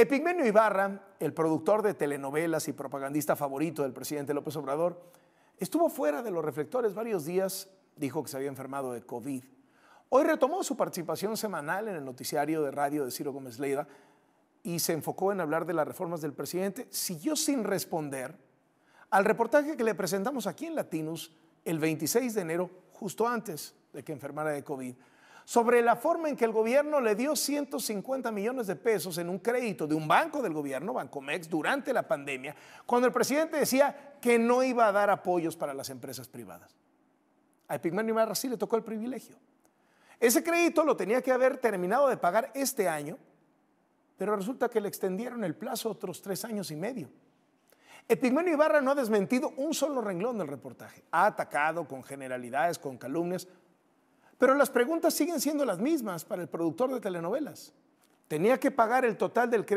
Epigmenio Ibarra, el productor de telenovelas y propagandista favorito del presidente López Obrador, estuvo fuera de los reflectores varios días, dijo que se había enfermado de COVID. Hoy retomó su participación semanal en el noticiario de radio de Ciro Gómez Leida y se enfocó en hablar de las reformas del presidente. Siguió sin responder al reportaje que le presentamos aquí en Latinus el 26 de enero, justo antes de que enfermara de COVID sobre la forma en que el gobierno le dio 150 millones de pesos en un crédito de un banco del gobierno, Bancomex, durante la pandemia, cuando el presidente decía que no iba a dar apoyos para las empresas privadas. A Epigmenio Ibarra sí le tocó el privilegio. Ese crédito lo tenía que haber terminado de pagar este año, pero resulta que le extendieron el plazo otros tres años y medio. Epigmenio Ibarra no ha desmentido un solo renglón del reportaje. Ha atacado con generalidades, con calumnias, pero las preguntas siguen siendo las mismas para el productor de telenovelas. Tenía que pagar el total del crédito.